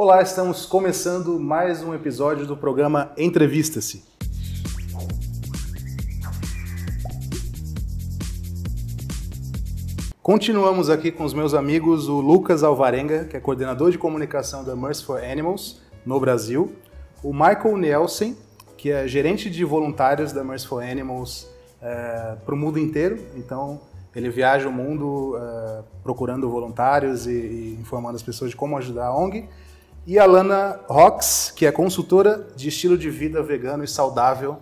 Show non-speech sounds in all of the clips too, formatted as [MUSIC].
Olá, estamos começando mais um episódio do programa Entrevista-se. Continuamos aqui com os meus amigos, o Lucas Alvarenga, que é coordenador de comunicação da Mercy for Animals no Brasil, o Michael Nielsen, que é gerente de voluntários da Mercy for Animals é, eh, para o mundo inteiro. Então, ele viaja o mundo é, procurando voluntários e, e, informando as pessoas de como ajudar a ONG. E a Lana Rox, que é consultora de estilo de vida vegano e saudável,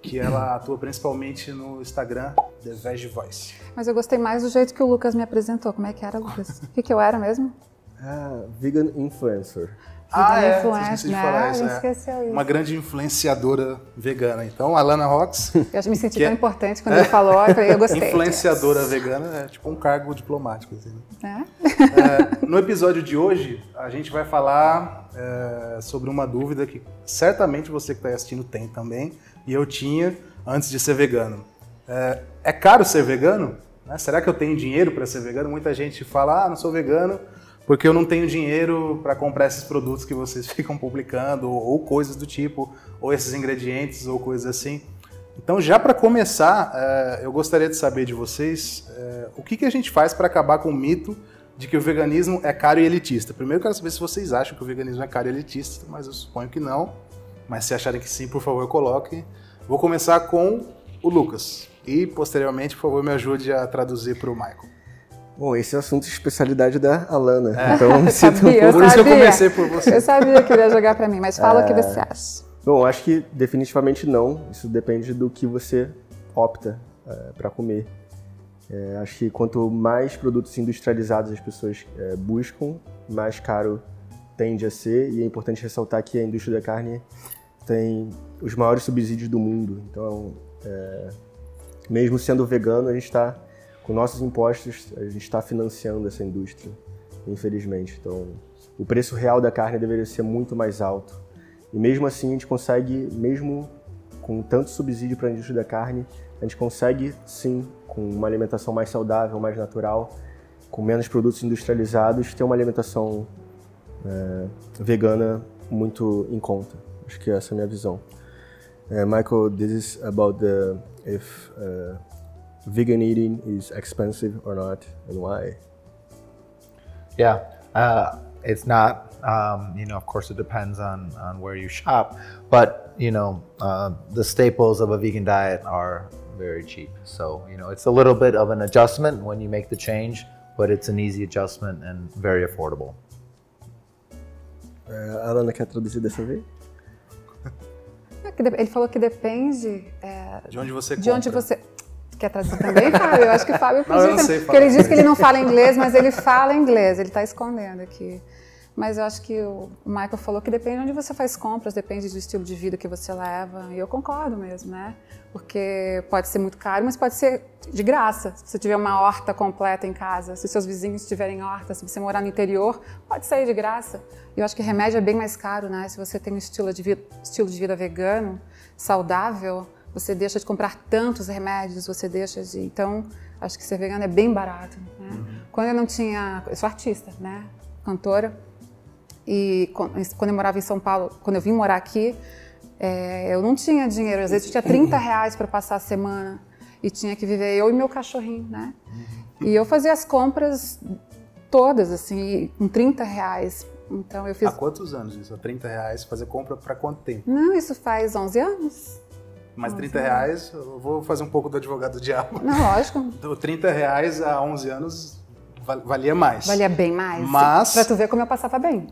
que ela [CLEARS THROAT] atua principalmente no Instagram, The Veg Voice. Mas eu gostei mais do jeito que o Lucas me apresentou. Como é que era, Lucas? O que, que eu era mesmo? Ah, vegan influencer. Ah, é, esqueci de ah, falar isso, é. isso. Uma grande influenciadora vegana. Então, Alana Rox. Eu me senti tão é... importante quando é. ele falou, eu, falei, eu gostei. Influenciadora disso. vegana é tipo um cargo diplomático. Assim, né? é. é no episódio de hoje, a gente vai falar é, sobre uma dúvida que certamente você que está assistindo tem também, e eu tinha antes de ser vegano. É, é caro ser vegano? Né? Será que eu tenho dinheiro para ser vegano? Muita gente fala, ah, não sou vegano, porque eu não tenho dinheiro para comprar esses produtos que vocês [LAUGHS] ficam publicando, ou, ou, coisas do tipo, ou esses ingredientes, ou coisas assim. Então, já para começar, eh, eu gostaria de saber de vocês eh, o que, que a gente faz para acabar com o mito de que o veganismo é caro e elitista. Primeiro, eu quero saber se vocês acham que o veganismo é caro e elitista, mas eu suponho que não. Mas se acharem que sim, por favor, coloquem. Vou começar com o Lucas. E, posteriormente, por favor, me ajude a traduzir para o Michael. Bom, esse é o assunto de especialidade da Alana. É. Então, me [LAUGHS] sinto sabia, um pouco... Por isso que eu comecei por você. Eu sabia que ele ia jogar para mim, mas fala é... o que é. você acha. Bom, acho que definitivamente não. Isso depende do que você opta é, para comer. É, acho que quanto mais produtos industrializados as pessoas é, buscam, mais caro tende a ser. E é importante ressaltar que a indústria da carne tem os maiores subsídios do mundo. Então, mesmo sendo vegano, a gente está com nossos impostos, a gente está financiando essa indústria, infelizmente. Então, o preço real da carne deveria ser muito mais alto. E mesmo assim, a gente consegue, mesmo com tanto subsídio para a indústria da carne, a gente consegue sim, com uma alimentação mais saudável, mais natural, com menos produtos industrializados, ter uma alimentação é, vegana muito em conta. Acho que essa é a minha visão. Uh, Michael, this is about the if uh, vegan eating is expensive or not and why? Yeah, uh, it's not. Um, you know, of course, it depends on, on where you shop, but you know, uh, the staples of a vegan diet are very cheap. So, you know, it's a little bit of an adjustment when you make the change, but it's an easy adjustment and very affordable. uh, Ele falou que depende de onde você compra. De onde você, quer traduzir também, Fábio? Eu acho que o Fábio podia. Não, sei, Porque ele disse que ele não fala inglês, mas ele fala inglês, ele está escondendo aqui. Mas eu acho que o Michael falou que depende de onde você faz compras, depende do estilo de vida que você leva. E eu concordo mesmo, né? Porque pode ser muito caro, mas pode ser de graça. Se você tiver uma horta completa em casa, se seus vizinhos tiverem horta, se você morar no interior, pode sair de graça. E eu acho que remédio é bem mais caro, né? Se você tem um estilo de vida, estilo de vida vegano, saudável, você deixa de comprar tantos remédios, você deixa de. Então, acho que ser vegano é bem barato. Né? Uhum. Quando eu não tinha. Eu sou artista, né? Cantora. E quando eu morava em São Paulo, quando eu vim morar aqui, é, eu não tinha dinheiro. Às vezes eu tinha 30 [COUGHS] reais para passar a semana e tinha que viver eu e meu cachorrinho, né? Uhum. E eu fazia as compras todas, assim, com 30 reais. Então eu fiz. Há quantos anos isso? Há 30 reais? Fazer compra para quanto tempo? Não, isso faz 11 anos. Mas 30 reais, eu vou fazer um pouco do advogado do diabo. Não, lógico. 30 [LAUGHS] reais há 11 anos valia mais. Valia bem mais. Mas... Pra tu ver como eu passava bem.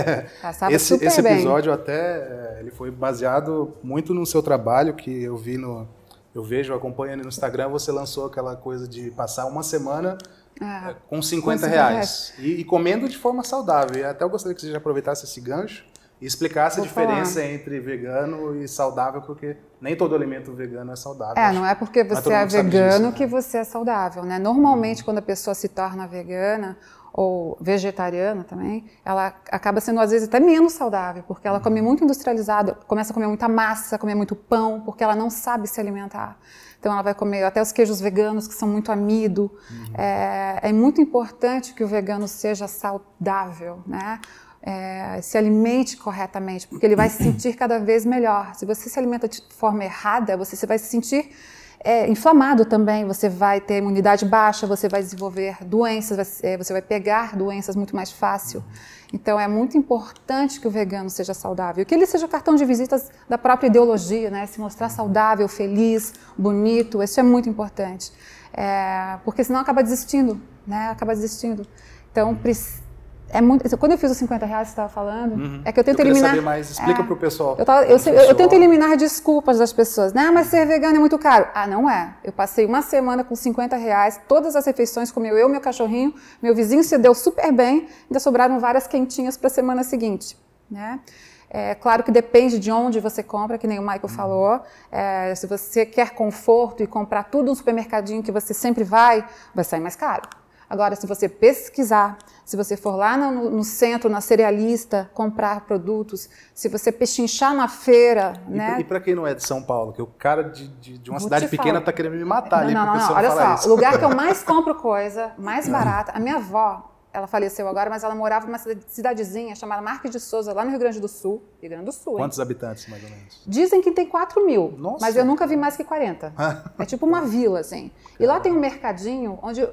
[LAUGHS] passava esse, super esse episódio até, eh, ele foi baseado muito no seu trabalho, que eu vi no... Eu vejo, acompanhando no Instagram, você lançou aquela coisa de passar uma semana ah, eh, com 50, 50 reais. reais. E, e comendo de forma saudável. E até eu gostaria que você já aproveitasse esse gancho e explicar essa Vou diferença falar. entre vegano e saudável, porque nem todo alimento vegano é saudável. É, não é porque você é, vegano disso, né? que né? você é saudável, né? Normalmente, quando a pessoa se torna vegana ou vegetariana também, ela acaba sendo às vezes até menos saudável, porque ela come muito industrializado, começa a comer muita massa, comer muito pão, porque ela não sabe se alimentar. Então ela vai comer até os queijos veganos, que são muito amido. Uhum. É, é, muito importante que o vegano seja saudável, né? é, se alimente corretamente, porque ele vai se sentir cada vez melhor. Se você se alimenta de forma errada, você vai se sentir é, inflamado também, você vai ter imunidade baixa, você vai desenvolver doenças, é, você vai pegar doenças muito mais fácil. Então é muito importante que o vegano seja saudável, que ele seja o cartão de visitas da própria ideologia, né? se mostrar saudável, feliz, bonito, isso é muito importante, é, porque senão acaba desistindo, né? acaba desistindo. Então precisa é muito, quando eu fiz os 50 reais que você estava falando, uhum. é que eu tento eu eliminar. Saber mais. Explica é, para o pessoal. Eu, tava, eu, eu, eu, tento eliminar desculpas das pessoas. Ah, mas ser vegano é muito caro. Ah, não é. Eu passei uma semana com 50 reais, todas as refeições comeu eu, meu cachorrinho, meu vizinho se deu super bem, ainda sobraram várias quentinhas para a semana seguinte. Né? É, claro que depende de onde você compra, que nem o Michael uhum. falou. É, se você quer conforto e comprar tudo no supermercadinho que você sempre vai, vai sair mais caro. Agora, se você pesquisar, se você for lá no, no centro, na cerealista, comprar produtos, se você pechinchar na feira, e, né? E para quem não é de São Paulo, que o cara de, de, de uma Vou cidade pequena falar. tá querendo me matar não, ali. Não, não, não. Olha só, o lugar que eu mais [LAUGHS] compro coisa, mais barata, a minha avó, ela faleceu agora, mas ela morava numa cidadezinha chamada Marques de Souza, lá no Rio Grande do Sul. Rio Grande do Sul. Quantos hein? habitantes, mais ou menos? Dizem que tem 4 mil, Nossa. mas eu nunca vi mais que 40. [LAUGHS] é tipo uma vila, assim. E lá tem um mercadinho onde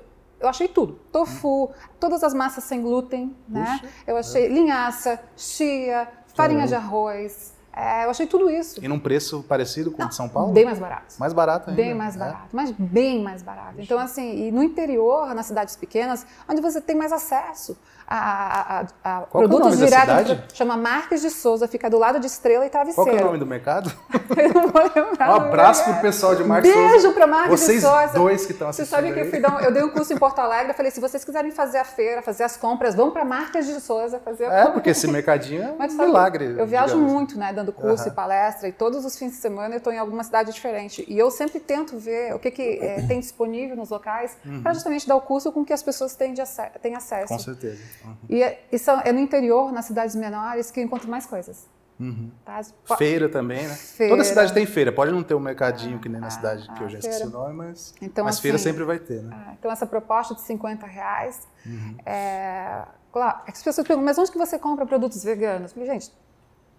eu achei tudo. Tofu, todas as massas sem glúten, né? Puxa, eu achei é. linhaça, chia, farinha tá. de arroz, é, eu achei tudo isso. E num preço parecido com o de São Paulo? Bem mais barato. Mais barato ainda. Bem né? mais é. barato, é. mas bem mais barato. Então, assim, e no interior, nas cidades pequenas, onde você tem mais acesso a, a, a, a é produtos é diretos. Chama Marques de Souza, fica do lado de Estrela e Travesseiro. Qual é o nome do mercado? [LAUGHS] eu não vou Um abraço pro pessoal de Marques Beijo Souza. Beijo pra Marques vocês de Souza. Vocês dois que estão assistindo. Você sabe que eu, fui eu dei um curso em Porto Alegre, eu falei, se vocês quiserem fazer a feira, fazer as compras, vão pra Marques de Souza fazer a É, porque esse mercadinho é [LAUGHS] um milagre. Eu viajo digamos. muito, né? dando curso e palestra, e todos os fins de semana eu estou em alguma cidade diferente. E eu sempre tento ver o que, que é, tem disponível nos locais para uhum. justamente dar o curso com que as pessoas têm, de ac têm acesso. Com certeza. Uhum. E, é, e são, é no interior, nas cidades menores, que eu encontro mais coisas. Uhum. Tá? Feira também, né? Feira. Toda cidade tem feira, pode não ter um mercadinho ah, que nem na ah, cidade ah, que eu já ah, esqueci o nome, mas, então, mas assim, feira sempre vai ter, né? Ah, então essa proposta de 50 reais, uhum. é, claro, as pessoas perguntam, mas onde que você compra produtos veganos? Gente,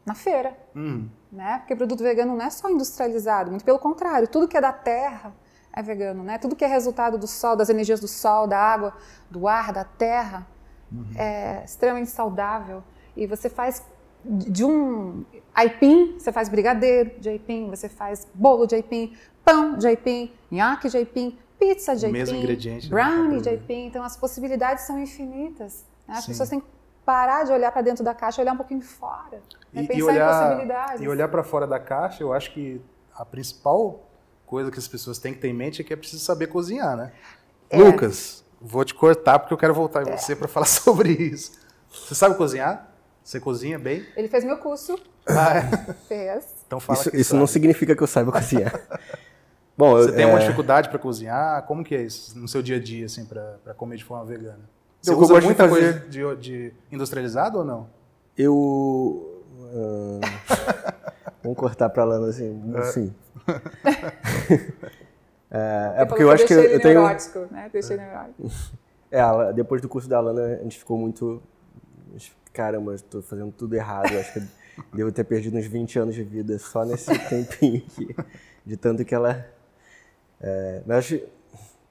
na feira. Hum. Né? Porque produto vegano não é só industrializado, muito pelo contrário, tudo que é da terra é vegano, né? Tudo que é resultado do sol, das energias do sol, da água, do ar, da terra, uhum. é extremamente saudável. E você faz de um aipim, você faz brigadeiro de aipim, você faz bolo de aipim, pão de aipim, nhaque de aipim, pizza de o aipim, né? brownie de aipim. Então as possibilidades são infinitas. Né? As Sim. pessoas têm parar de olhar para dentro da caixa, olhar um pouquinho fora, né? e, pensar e olhar, em possibilidades. E olhar para fora da caixa, eu acho que a principal coisa que as pessoas têm que ter em mente é que é preciso saber cozinhar, né? É. Lucas, vou te cortar porque eu quero voltar em é. você para falar [LAUGHS] sobre isso. Você sabe cozinhar? Você cozinha bem? Ele fez meu curso. Ah, é. Fez. Então fala Isso, isso não significa que eu saiba cozinhar. Bom, você eu, tem uma é. dificuldade para cozinhar? Como que é isso no seu dia a dia, assim, para comer de forma vegana? Você eu usa gosto muita de fazer... coisa de, de, industrializado ou não? Eu... Uh... Ah, Vamos [LAUGHS] cortar para lá, assim, é. sim. [LAUGHS] é, é porque eu, eu acho que eu tenho... Neurótico, né? Deixei é. neurótico. [LAUGHS] É, depois do curso da Alana, a gente ficou muito... Caramba, estou fazendo tudo errado. Eu acho que devo ter perdido uns 20 anos de vida só nesse tempinho aqui. De tanto que ela... É, mas acho...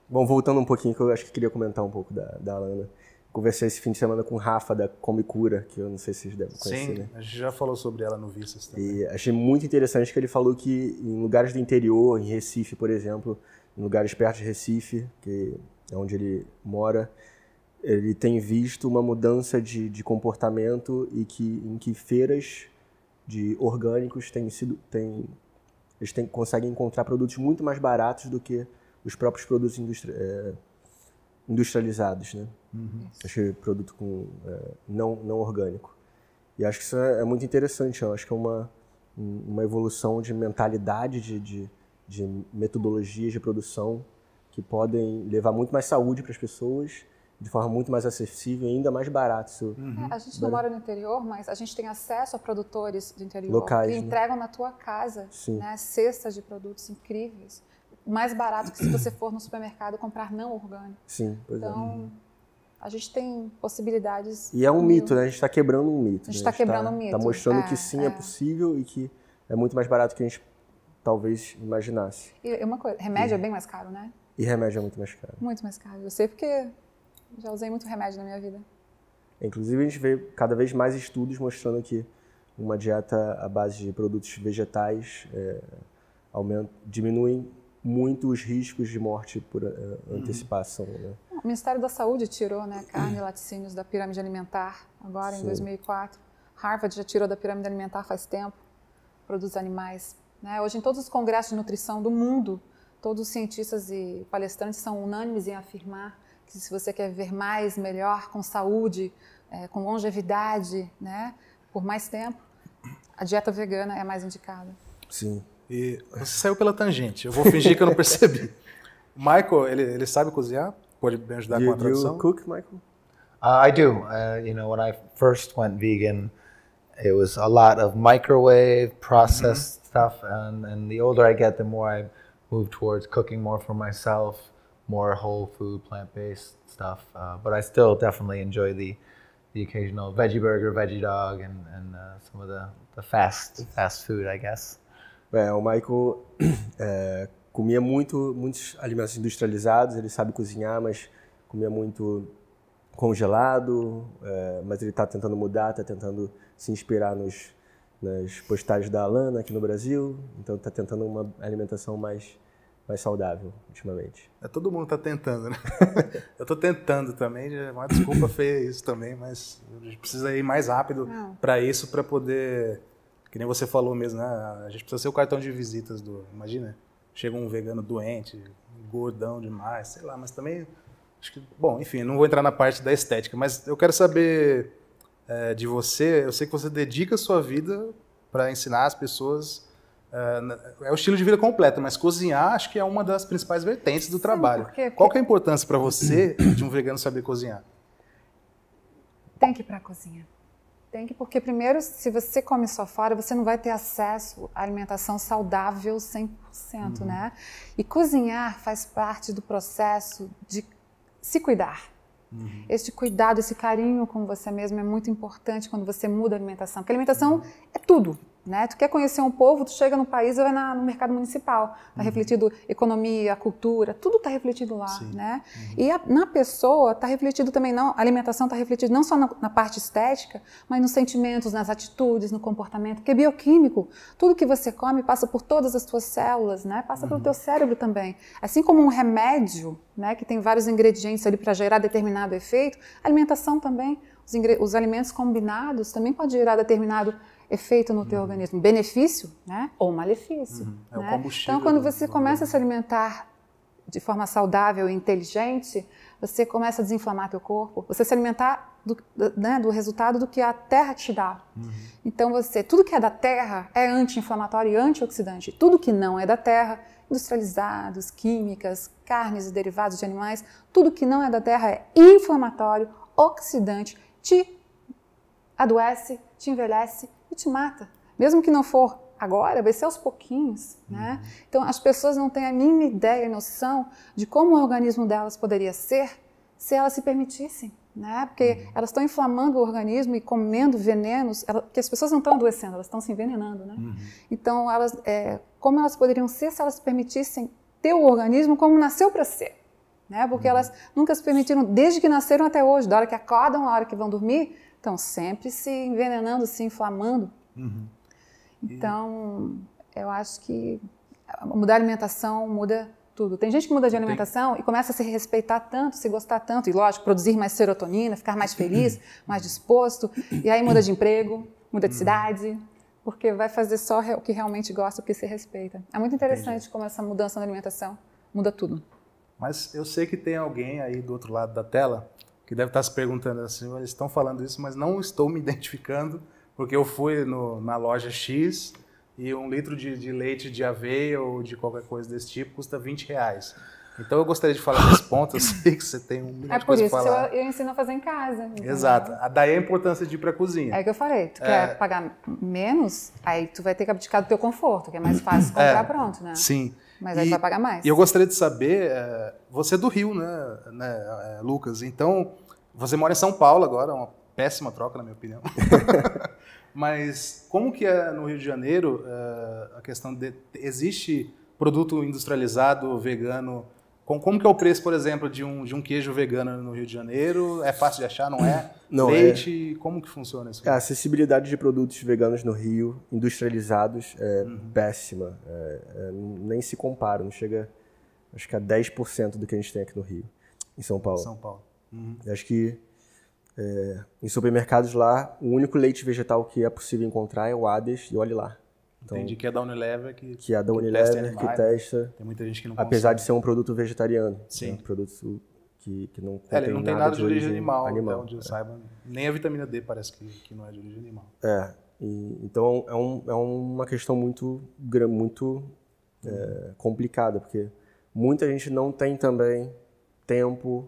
Bom, voltando um pouquinho, que eu acho que queria comentar um pouco da, da Alana. Conversei esse fim de semana com o Rafa da Comicura, que eu não sei se vocês devem conhecer, Sim, né? a gente já falou sobre ela no Vistas também. E achei muito interessante que ele falou que em lugares do interior, em Recife, por exemplo, em lugares perto de Recife, que é onde ele mora, ele tem visto uma mudança de, de comportamento e que em que feiras de orgânicos têm sido têm, eles têm, conseguem encontrar produtos muito mais baratos do que os próprios produtos industriais eh, industrializados, né? Uhum. que produto com, é, não, não orgânico. E acho que isso é, é muito interessante. Eu acho que é uma, uma evolução de mentalidade, de, de, de metodologias de produção que podem levar muito mais saúde para as pessoas de forma muito mais acessível e ainda mais barato. Uhum. É, a gente não mora no interior, mas a gente tem acesso a produtores do interior Locais, que né? entregam né? na tua casa né? cestas de produtos incríveis mais barato que se você for no supermercado comprar não orgânico. Sim, pois é. então, é. A gente tem possibilidades. E é um mil... mito, né? A gente está quebrando um mito. A gente está né? Tá tá quebrando tá, um mito. Está mostrando é, que sim, é. é. possível e que é muito mais barato que a gente talvez imaginasse. E uma coisa, remédio e... é bem mais caro, né? E remédio é muito mais caro. Muito mais caro. Eu sei porque já usei muito remédio na minha vida. Inclusive, a gente vê cada vez mais estudos mostrando que uma dieta à base de produtos vegetais é, aumenta, diminuem muito os riscos de morte por uh, antecipação. Né? O Ministério da Saúde tirou né, carne e laticínios da pirâmide alimentar agora Sim. em 2004. Harvard já tirou da pirâmide alimentar faz tempo, produz animais. Né? Hoje em todos os congressos de nutrição do mundo, todos os cientistas e palestrantes são unânimes em afirmar que se você quer viver mais, melhor, com saúde, é, com longevidade, né, por mais tempo, a dieta vegana é mais indicada. Sim. E você saiu pela tangente, eu vou fingir que eu não percebi. [LAUGHS] Michael, ele, ele sabe cozinhar? Pode me ajudar com a tradução? you cook, Michael? Uh, I do. Uh, you know, when I first went vegan, it was a lot of microwave processed mm -hmm. stuff, and, and the older I get, the more I move towards cooking more for myself, more whole food, plant-based stuff. Uh, but I still definitely enjoy the the occasional veggie burger, veggie dog, and, and uh, some of the, the fast fast food, I guess. É, o Michael [CLEARS THROAT] é, comia muito, muitos alimentos industrializados, ele sabe cozinhar, mas comia muito congelado, é, mas ele está tentando mudar, está tentando se inspirar nos, nas postagens da Alana aqui no Brasil, então está tentando uma alimentação mais mais saudável ultimamente. É, todo mundo está tentando, né? [LAUGHS] eu estou tentando também, é uma desculpa feia isso também, mas a gente precisa ir mais rápido para isso, para poder que nem você falou mesmo, né? A gente precisa ser o cartão de visitas do. Imagina, chega um vegano doente, gordão demais, sei lá, mas também. Acho que, bom, enfim, não vou entrar na parte da estética, mas eu quero saber é, de você. Eu sei que você dedica a sua vida para ensinar as pessoas. É, é o estilo de vida completo, mas cozinhar acho que é uma das principais vertentes do trabalho. porque... Qual que é a importância para você de um vegano saber cozinhar? Tem que ir para a cozinha. Tem que, porque primeiro, se você come só fora, você não vai ter acesso à alimentação saudável 100%, uhum. né? E cozinhar faz parte do processo de se cuidar. Uhum. Este cuidado, esse carinho com você mesmo é muito importante quando você muda a alimentação, porque a alimentação uhum. é tudo. Né? Tu quer conhecer um povo, tu chega no país e vai na, no mercado municipal. Está uhum. refletido economia, cultura, tudo está refletido lá. Né? Uhum. E a, na pessoa está refletido também, não, a alimentação está refletida não só na, na, parte estética, mas nos sentimentos, nas atitudes, no comportamento, porque é bioquímico. Tudo que você come passa por todas as tuas células, né? passa uhum. pelo teu cérebro também. Assim como um remédio, né, que tem vários ingredientes ali para gerar determinado efeito, a alimentação também, os, os alimentos combinados também pode gerar determinado efeito efeito no teu uhum. organismo, benefício, né? Ou malefício. Uhum. É o né? combustível. Então, quando você começa a se alimentar de forma saudável e inteligente, você começa a desinflamar teu corpo, você se alimentar do, né, do resultado do que a terra te dá. Uhum. Então você, tudo que é da terra é anti-inflamatório e antioxidante. Tudo que não é da terra, industrializados, químicas, carnes e derivados de animais, tudo que não é da terra é inflamatório, oxidante, te adoece, te envelhece e te mata. Mesmo que não for agora, vai ser aos pouquinhos, né? Uhum. Então as pessoas não têm a mínima ideia e noção de como o organismo delas poderia ser se elas se permitissem, né? Porque uhum. elas estão inflamando o organismo e comendo venenos, ela, porque as pessoas não estão adoecendo, elas estão se envenenando, né? Uhum. Então elas, é, como elas poderiam ser se elas permitissem ter o organismo como nasceu para ser? Né? Porque uhum. elas nunca se permitiram, desde que nasceram até hoje, da hora que acordam, da hora que vão dormir, Estão sempre se envenenando, se inflamando. Uhum. Então, eu acho que mudar a alimentação muda tudo. Tem gente que muda de alimentação Tem... e começa a se respeitar tanto, se gostar tanto, e lógico, produzir mais serotonina, ficar mais feliz, [CLEARS THROAT] mais disposto, e aí muda de emprego, muda de uhum. cidade, porque vai fazer só o que realmente gosta, o que se respeita. É muito interessante Entendi. como essa mudança na alimentação muda tudo. Mas eu sei que tem alguém aí do outro lado da tela que deve estar se perguntando assim, eles estão falando isso, mas não estou me [LAUGHS] identificando, porque eu fui no, na loja X e um litro de, de, leite de aveia ou de qualquer coisa desse tipo custa 20 reais. Então eu gostaria de falar desse ponto, eu sei que você tem um milhão é de coisas para falar. É por isso que eu, ensino a fazer em casa. exato Exato. Daí a importância de ir para a cozinha. É o que eu falei, tu é... quer pagar menos, aí tu vai ter que abdicar do teu conforto, que é mais fácil é. comprar é, pronto, né? Sim. Sim. Mas aí vai pagar mais. E eu gostaria de saber, eh, você é do Rio, né, né, eh, Lucas? Então, você mora em São Paulo agora, uma péssima troca, na minha opinião. [LAUGHS] Mas como que é no Rio de Janeiro eh, a questão de... Existe produto industrializado, vegano, como que é o preço, por exemplo, de um, de um queijo vegano no Rio de Janeiro? É fácil de achar, não é? [CLEARS THROAT] Não é. Leite, é. como que funciona isso? A acessibilidade de produtos veganos no Rio, industrializados, é uhum. péssima. É, é, nem se compara, não chega, acho que a 10% do que a gente tem aqui no Rio, em São Paulo. São Paulo. Uhum. Acho que é, em supermercados lá, o único leite vegetal que é possível encontrar é o Hades, e olhe lá. Então, Entendi, que é da Unilever que Que é da Unilever, que né? testa. Tem muita gente que não consegue. Apesar de ser um produto vegetariano. Né? Sim. É um produto que, que não é, ele não tem nada, nada de, origem origem animal, então, animal onde é. eu saiba. Nem a vitamina D parece que, que não é de origem animal. É. E, então, é, um, é uma questão muito, muito é, complicada, porque muita gente não tem também tempo.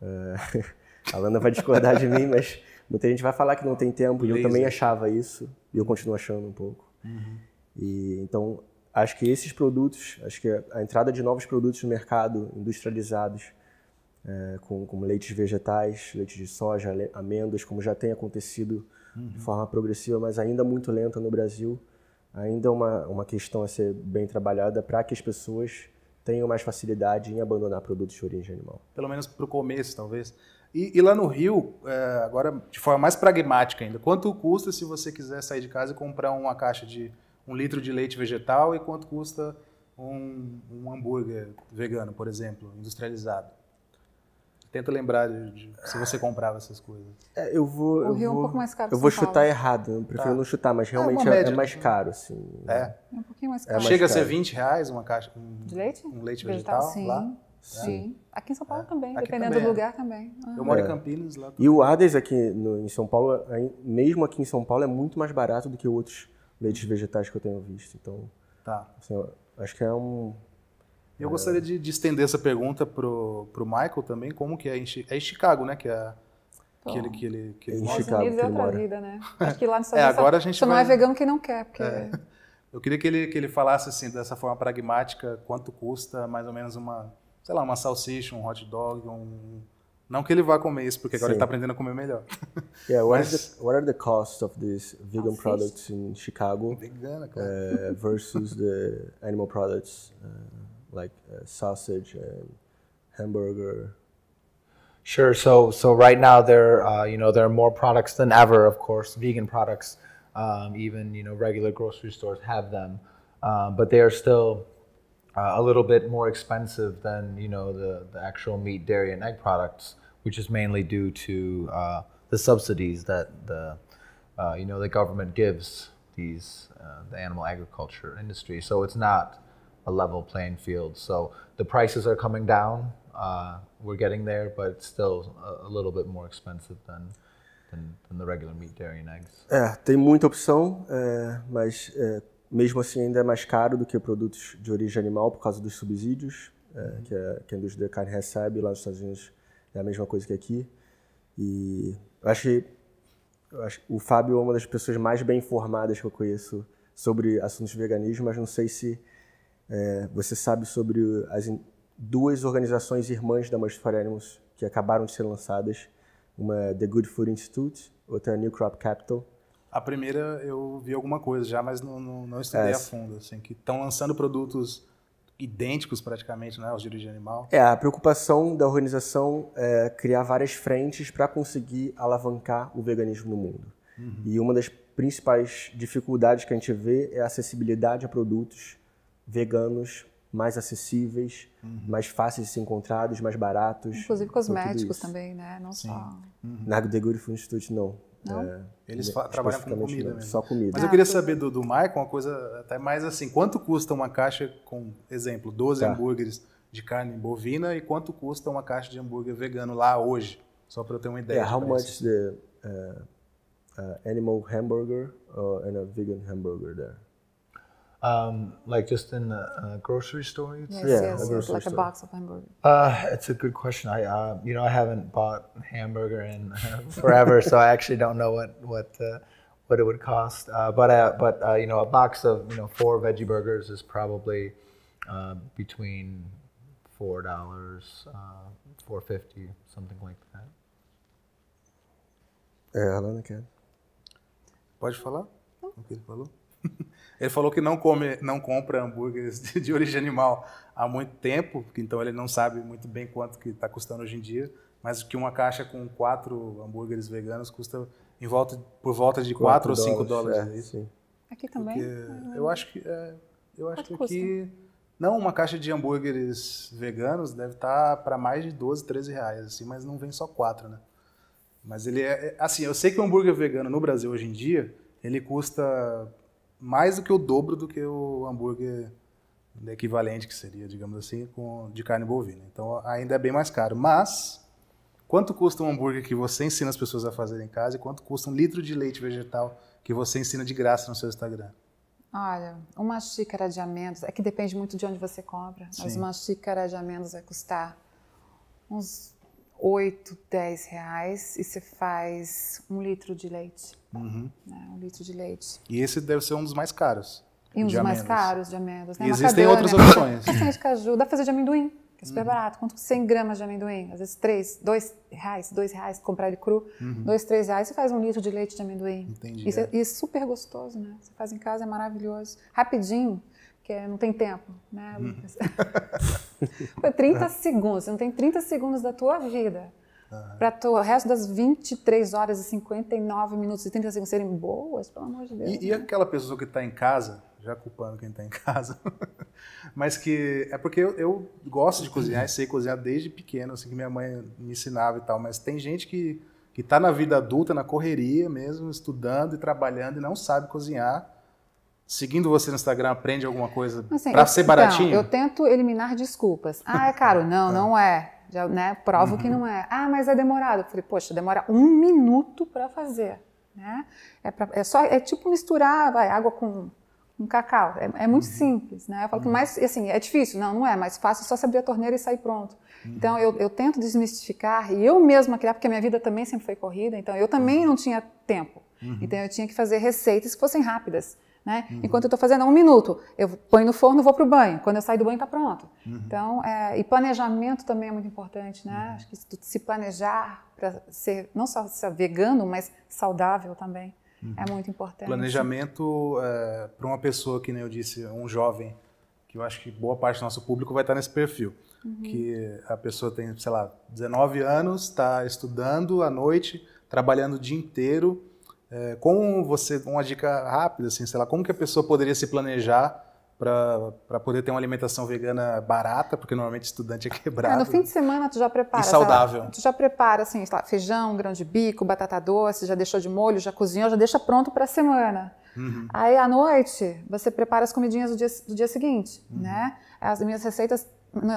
É, [LAUGHS] a Lana vai discordar de mim, mas muita gente vai falar que não tem tempo, e eu também achava isso, e eu continuo achando um pouco. Uhum. E, então, acho que esses produtos, acho que a entrada de novos produtos no mercado industrializados, é, como, como leites vegetais, leite de soja, amêndoas, como já tem acontecido uhum. de forma progressiva, mas ainda muito lenta no Brasil, ainda é uma, uma questão a ser bem trabalhada para que as pessoas tenham mais facilidade em abandonar produtos de origem animal. Pelo menos para o começo, talvez. E, e lá no Rio, é, agora de forma mais pragmática ainda, quanto custa se você quiser sair de casa e comprar uma caixa de um litro de leite vegetal e quanto custa um, um hambúrguer vegano, por exemplo, industrializado? Tenta lembrar de, de, se você comprava essas coisas. É, eu vou. O Rio eu vou, é um pouco mais caro. Eu vou chutar Paulo. errado. Eu prefiro tá. não chutar, mas é, realmente é, é, mais caro, assim. É. É um pouquinho mais é caro. É mais Chega caro. a ser 20 reais uma caixa. Um, de leite? Um leite vegetal, vegetal lá. Sim. Aqui em São Paulo é. também, aqui dependendo também. do é. lugar também. Ah. Eu moro em é. Campinas, lá também. E o Ades aqui no, em São Paulo, mesmo aqui em São Paulo, é muito mais barato do que outros leites vegetais que eu tenho visto. Então, tá. Assim, acho que é um... Eu é... gostaria de, de, estender essa pergunta pro, pro Michael também, como que é em, é em Chicago, né, que é a, que ele, que ele, que ele em Chicago, é outra vida, né? [LAUGHS] Acho que lá é, agora a gente só vai... não é vegano quem não quer, porque... É. Eu queria que ele, que ele falasse assim, dessa forma pragmática, quanto custa mais ou menos uma sei lá, uma salsicha, um hot dog, um. Não que ele vá comer isso, porque agora Sim. ele está aprendendo a comer melhor. [LAUGHS] Yeah, what, Mas... are the, what are the costs of these vegan products in Chicago Vegana, uh, versus the animal products uh, like uh, sausage and hamburger? Sure. So so right now there uh, you know there are more products than ever. Of course, vegan products, um, even you know regular grocery stores have them, uh, but they are still uh, a little bit more expensive than you know the, the actual meat, dairy, and egg products, which is mainly due to uh, the subsidies that the uh, you know the government gives these uh, the animal agriculture industry. So it's not a level playing field. So the prices are coming down. Uh, we're getting there, but it's still a, a little bit more expensive than than, the regular meat, dairy, and eggs. É, tem muita opção, é, mas é, Mesmo assim, ainda é mais caro do que produtos de origem animal por causa dos subsídios é, uhum. que, a, que a indústria da carne recebe lá nos Estados Unidos. É a mesma coisa que aqui. E eu acho que, eu acho o Fábio é uma das pessoas mais bem informadas que eu conheço sobre assuntos de veganismo, mas não sei se é, você sabe sobre as duas organizações irmãs da Must for Animals que acabaram de ser lançadas. Uma é The Good Food Institute, outra é New Crop Capital. A primeira eu vi alguma coisa já, mas não, não, não estudei é. a fundo. Assim, que estão lançando produtos idênticos praticamente né, aos direitos de animal. É, a preocupação da organização é criar várias frentes para conseguir alavancar o veganismo no mundo. Uhum. E uma das principais dificuldades que a gente vê é a acessibilidade a produtos veganos mais acessíveis, uhum. mais fáceis de ser encontrados, mais baratos. Inclusive cosméticos também, né? Não Sim. só. Uhum. Na The Beautiful Institute, não. Não? É, Eles é trabalham com comida não, Só comida. Mas ah, eu queria saber do, do Michael uma coisa até mais assim, quanto custa uma caixa com, exemplo, 12 tá. hambúrgueres de carne bovina e quanto custa uma caixa de hambúrguer vegano lá hoje? Só para eu ter uma ideia. Yeah, how much the uh, uh, animal hamburger or, uh, and a vegan hamburger there? Um, like just in a, a uh, grocery store, you'd yes, Yeah, yes, like store. a box of hamburger. Uh, it's a good question. I, uh, you know, I haven't bought hamburger in uh, [LAUGHS] forever, so I actually don't know what what uh, what it would cost. Uh, but but you know, a box of you know four veggie burgers is probably between four dollars, four fifty, something like that. É, Alana, quer? Pode falar? O que ele falou? Ele falou que não come, não compra hambúrgueres de, de origem animal há muito tempo, então ele não sabe muito bem quanto que está custando hoje em dia, mas que uma caixa com quatro hambúrgueres veganos custa em volta, por volta de 4 ou 5 dólares. É, aí. Sim. Aqui também? eu acho que, é, eu acho que Não, uma caixa de hambúrgueres veganos deve estar tá para mais de 12, 13 reais, assim, mas não vem só quatro, né? Mas ele é, é. Assim, eu sei que o hambúrguer vegano no Brasil hoje em dia, ele custa mais do que o dobro do que o hambúrguer equivalente, que seria, digamos assim, com, de carne bovina. Então ainda é bem mais caro. Mas, quanto custa um hambúrguer que você ensina as pessoas a fazerem em casa e quanto custa um litro de leite vegetal que você ensina de graça no seu Instagram? Olha, uma xícara de amêndoas, é que depende muito de onde você compra, Sim. mas uma xícara de amêndoas vai custar uns 8, 10 reais e você faz um litro de leite. Uhum. Né, um litro de leite. E esse deve ser um dos mais caros. E um dos mais caros de amêndoas. Né? existem outras né? opções. Bastante caju. Dá pra fazer de amendoim, que é super uhum. barato. Quanto 100 gramas de amendoim? Às vezes 3, 2 reais, 2 reais, comprar ele cru. Uhum. 2, 3 reais, você faz um litro de leite de amendoim. Entendi. Isso é, é. é super gostoso, né? Você faz em casa, é maravilhoso. Rapidinho, porque é, não tem tempo, né, uhum. [LAUGHS] Foi 30 segundos. Você não tem 30 segundos da tua vida Uhum. Para o resto das 23 horas e 59 minutos e 30 segundos serem boas, pelo amor de Deus. E, né? e aquela pessoa que está em casa, já culpando quem está em casa, [LAUGHS] mas que é porque eu, eu gosto de cozinhar e sei cozinhar desde pequeno, assim que minha mãe me ensinava e tal, mas tem gente que que está na vida adulta, na correria mesmo, estudando e trabalhando e não sabe cozinhar. Seguindo você no Instagram, aprende alguma coisa assim, para ser baratinho? Então, eu tento eliminar desculpas. Ah, é caro. Não, [LAUGHS] ah. não é. Já né, provo uhum. que não é. Ah, mas é demorado. Eu falei, poxa, demora um minuto para fazer. Né? É, pra, é, só, é tipo misturar vai, água com, com cacau. É, é muito uhum. simples. Né? Eu falo que uhum. mais, assim, é difícil. Não, não é. Mais fácil é só se abrir a torneira e sair pronto. Uhum. Então, eu, eu tento desmistificar e eu mesma criar, porque a minha vida também sempre foi corrida. Então, eu também uhum. não tinha tempo. Uhum. Então, eu tinha que fazer receitas que fossem rápidas. Né? Uhum. Enquanto eu estou fazendo, é um minuto. Eu ponho no forno, vou para o banho. Quando eu saio do banho, está pronto. Uhum. Então, é, e planejamento também é muito importante, né? Uhum. Acho que se planejar para ser, não só ser vegano, mas saudável também, uhum. é muito importante. Planejamento é, para uma pessoa que, nem eu disse, um jovem, que eu acho que boa parte do nosso público vai estar tá nesse perfil. Uhum. Que a pessoa tem, sei lá, 19 anos, está estudando à noite, trabalhando o dia inteiro, é, como você, uma dica rápida, assim, sei lá, como que a pessoa poderia se planejar para poder ter uma alimentação vegana barata, porque normalmente estudante é ah, quebrado. É, no fim de né? semana tu já prepara. E saudável. tu já prepara, assim, lá, feijão, grão de bico, batata doce, já deixou de molho, já cozinhou, já deixa pronto para a semana. Uhum. Aí à noite você prepara as comidinhas do dia, do dia seguinte, uhum. né? As minhas receitas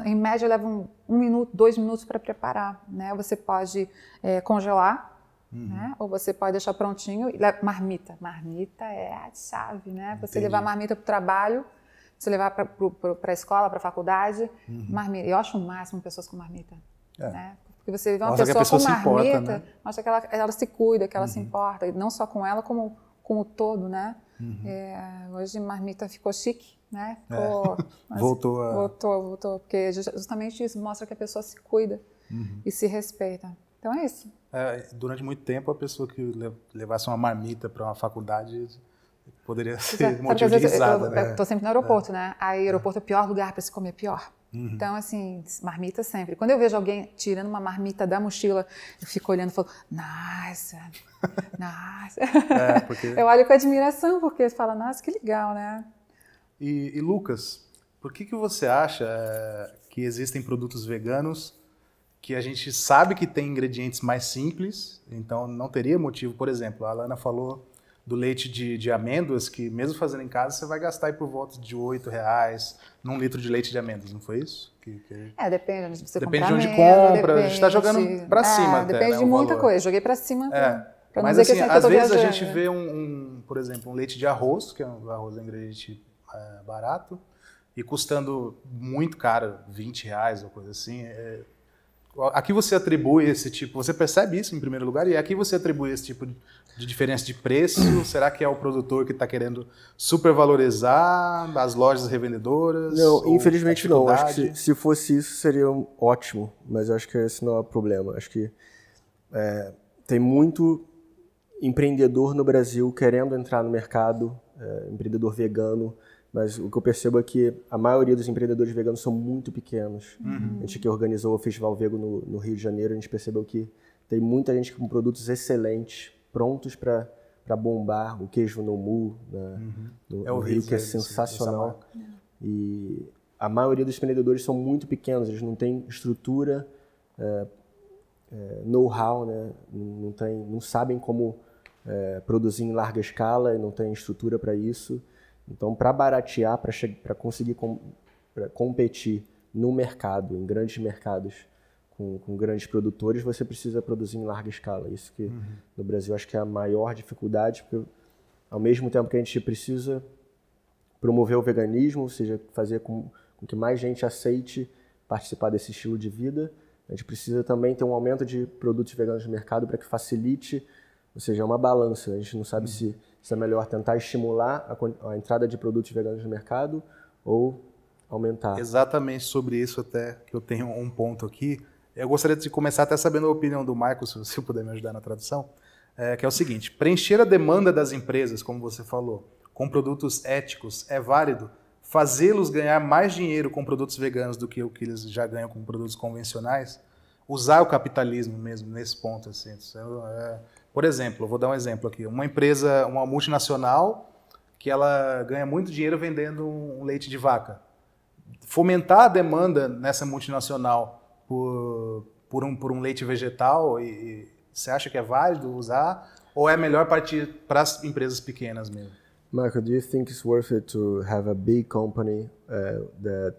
em média levam um minuto, dois minutos para preparar, né? Você pode é, congelar Uhum. Né? Ou você pode deixar prontinho, marmita. Marmita é a chave, né? Você Entendi. levar marmita para o trabalho, você levar para a escola, para a faculdade, uhum. marmita. Eu acho o máximo pessoas com marmita. É. Né? Porque você vê uma pessoa, pessoa, com marmita, importa, né? mostra que ela, ela, se cuida, que ela uhum. se importa, e não só com ela, como com o todo, né? Uhum. É, hoje marmita ficou chique, né? É. Ficou, é. [LAUGHS] voltou, a... voltou, voltou, porque justamente isso mostra que a pessoa se cuida uhum. e se respeita. Então é isso. É, durante muito tempo, a pessoa que levasse uma marmita para uma faculdade poderia ser é, motivizada, de estou né? tô sempre no aeroporto, é. né? Aí é. aeroporto é o pior lugar para se comer, é pior. Uhum. Então, assim, marmita sempre. Quando eu vejo alguém tirando uma marmita da mochila, eu fico olhando e falo, nossa, [LAUGHS] nossa. É, porque... Eu olho com admiração, porque eles falam, nossa, que legal, né? E, e Lucas, por que, que você acha que existem produtos veganos que a gente sabe que tem ingredientes mais simples, então não teria motivo. Por exemplo, a Alana falou do leite de, de amêndoas, que mesmo fazendo em casa, você vai gastar por volta de R$ reais num litro de leite de amêndoas, não foi isso? Que, que... É, depende onde você Depende de onde compra, tá depende, a gente está jogando para é, cima. É, até, depende né, de muita valor. coisa, joguei para cima. é. Pra Mas assim, às vezes viajando. a gente vê um, um, por exemplo, um leite de arroz, que é um arroz é um ingrediente é, barato, e custando muito caro, 20 reais ou coisa assim, é, Aqui você atribui esse tipo, você percebe isso em primeiro lugar, e aqui você atribui esse tipo de diferença de preço? [CLEARS THROAT] Será que é o produtor que está querendo supervalorizar as lojas revendedoras? Não, infelizmente não. Acho que se, fosse isso seria ótimo, mas acho que esse não é o problema. Acho que é, tem muito empreendedor no Brasil querendo entrar no mercado, é, empreendedor vegano, mas o que eu percebo é que a maioria dos empreendedores veganos são muito pequenos. Uhum. A gente que organizou o Festival Vego no, no, Rio de Janeiro, a gente percebeu que tem muita gente com produtos excelentes, prontos para bombar o queijo no mu né, uhum. no, é no Rio, que é sensacional. E a maioria dos empreendedores são muito pequenos, eles não têm estrutura, é, é, know-how, né? não, não sabem como é, produzir em larga escala e não têm estrutura para isso. Então, para baratear, para conseguir com, competir no mercado, em grandes mercados, com, com, grandes produtores, você precisa produzir em larga escala. Isso que uhum. no Brasil acho que é a maior dificuldade, porque ao mesmo tempo que a gente precisa promover o veganismo, ou seja, fazer com, com que mais gente aceite participar desse estilo de vida, a gente precisa também ter um aumento de produtos veganos no mercado para que facilite, ou seja, é uma balança. A gente não sabe uhum. se se é melhor tentar estimular a, a entrada de produtos veganos no mercado ou aumentar. Exatamente sobre isso até que eu tenho um ponto aqui. Eu gostaria de começar até sabendo a opinião do Michael, [LAUGHS] se você puder me ajudar na tradução, é, que é o seguinte: preencher a demanda das empresas, como você falou, com produtos éticos é válido. Fazê-los ganhar mais dinheiro com produtos veganos do que o que eles já ganham com produtos convencionais, usar o capitalismo mesmo nesse ponto, assim, é, é por exemplo, vou dar um exemplo aqui. Uma empresa, uma multinacional, que ela ganha muito dinheiro vendendo um leite de vaca. Fomentar a demanda nessa multinacional por, por, um, por um leite vegetal, e, e você acha que é válido usar? Ou é melhor partir para as empresas pequenas mesmo? Marco, do you think it's worth it to have a big company uh, that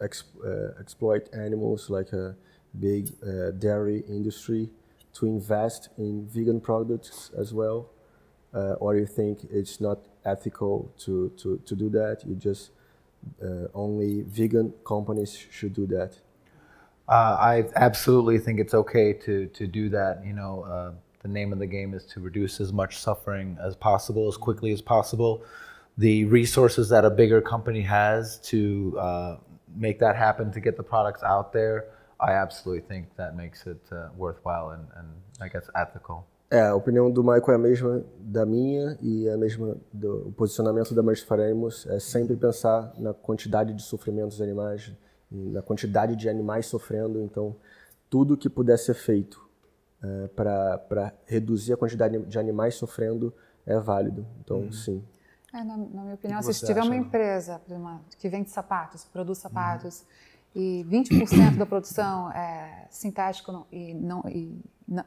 exp uh, exploit animals like a big uh, dairy industry? to invest in vegan products as well, uh, or you think it's not ethical to, to, to do that, you just uh, only vegan companies should do that. Uh, I absolutely think it's okay to, to do that. You know, uh, the name of the game is to reduce as much suffering as possible, as quickly as possible. The resources that a bigger company has to uh, make that happen, to get the products out there, I absolutely think that makes it uh, worthwhile and, and I guess ethical. É, a opinião do Michael é a mesma da minha e é a mesma do o posicionamento da Animals é sempre pensar na quantidade de sofrimento dos animais, na quantidade de animais sofrendo, então tudo que puder ser feito é, para reduzir a quantidade de animais sofrendo é válido. Então, uhum. sim. É, na, na, minha opinião, se tiver acha? uma empresa que vende sapatos, produz uhum. sapatos, uhum e 20% da produção é sintático e, não, e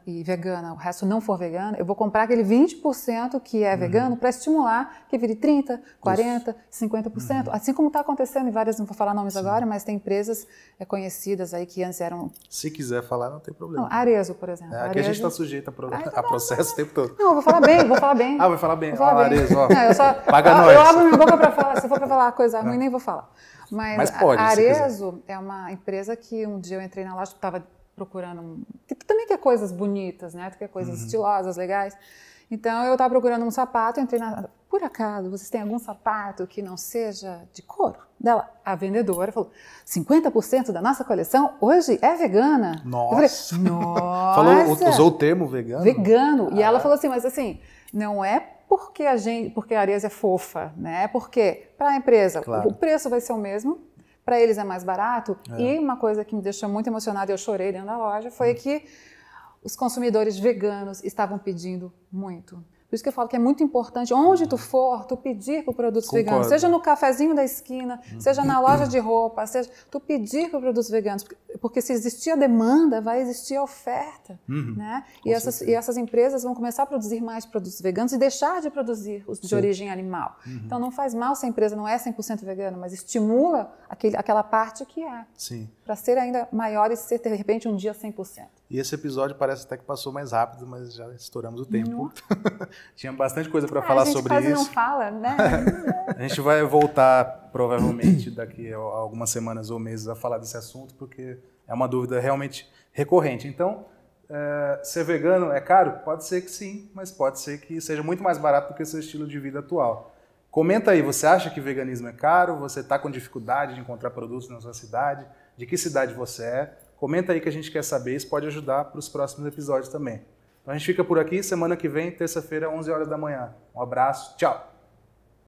e vegana, o resto não for vegana, eu vou comprar aquele 20% que é uhum. vegano para estimular que vire 30%, 40%, Isso. 50%. Uhum. Assim como está acontecendo em várias, não vou falar nomes Sim. agora, mas tem empresas é, conhecidas aí que antes eram. Se quiser falar, não tem problema. Não, Arezo, por exemplo. É, aqui Arezo... a gente está sujeito a, pro... Tá a processo o tempo todo. Não, eu vou falar bem, vou falar bem. [LAUGHS] ah, vou falar bem. Vou falar ah, bem. Arezo, ó. [LAUGHS] Não, eu só, Paga nós. Eu abro minha boca para falar, se for para falar coisa ruim, não. nem vou falar. Mas, Mas pode, a Arezo é uma empresa que um dia eu entrei na loja, estava procurando. Que tu também quer coisas bonitas, né? Tu quer coisas uhum. estilosas, legais. Então eu estava procurando um sapato, entrei na. Por acaso, vocês têm algum sapato que não seja de couro? Dela, a vendedora falou: 50% da nossa coleção hoje é vegana. Nossa! Falei, nossa. falou, usou o termo vegano? Vegano. Ah, e ela ah. falou assim: mas assim, não é porque a gente, porque a é fofa, né? É porque para a empresa claro. o preço vai ser o mesmo, para eles é mais barato. É. E uma coisa que me deixou muito emocionada, eu chorei dentro da loja, foi hum. que os consumidores veganos estavam pedindo muito. Por isso que eu falo que é muito importante, onde tu uhum. for, tu pedir para o produto Concordo. vegano, seja no cafezinho da esquina, uhum. seja na loja de roupa, seja tu pedir para o produto vegano, porque se existir a demanda, vai existir a oferta, uhum. né? E essas, e essas, empresas vão começar a produzir mais produtos veganos e deixar de produzir os de Sim. origem animal. Uhum. Então não faz mal se a empresa não é 100% vegana, mas estimula aquele, aquela parte que é. Sim para ser ainda maior e ser, de repente, um dia 100%. E esse episódio parece até que passou mais rápido, mas já estouramos o tempo. [LAUGHS] Tinha bastante coisa para é, falar sobre isso. A gente quase não fala, né? [LAUGHS] a gente vai voltar, provavelmente, daqui a algumas semanas ou meses a falar desse assunto, porque é uma dúvida realmente recorrente. Então, é, ser vegano é caro? Pode ser que sim, mas pode ser que seja muito mais barato do que o seu estilo de vida atual. Comenta aí, você acha que veganismo é caro? Você está com dificuldade de encontrar produtos na sua cidade? de que cidade você é. Comenta aí que a gente quer saber, isso pode ajudar para os próximos episódios também. Então a gente fica por aqui, semana que vem, terça-feira, 11 horas da manhã. Um abraço, tchau!